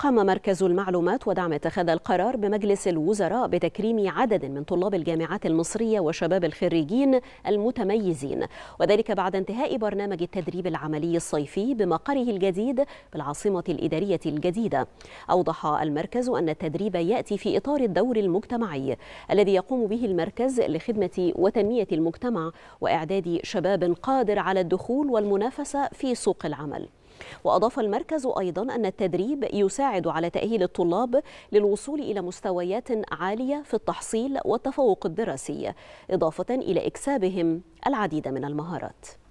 قام مركز المعلومات ودعم اتخاذ القرار بمجلس الوزراء بتكريم عدد من طلاب الجامعات المصرية وشباب الخريجين المتميزين وذلك بعد انتهاء برنامج التدريب العملي الصيفي بمقره الجديد بالعاصمة الإدارية الجديدة أوضح المركز أن التدريب يأتي في إطار الدور المجتمعي الذي يقوم به المركز لخدمة وتنمية المجتمع وإعداد شباب قادر على الدخول والمنافسة في سوق العمل وأضاف المركز أيضا أن التدريب يساعد على تأهيل الطلاب للوصول إلى مستويات عالية في التحصيل والتفوق الدراسي إضافة إلى إكسابهم العديد من المهارات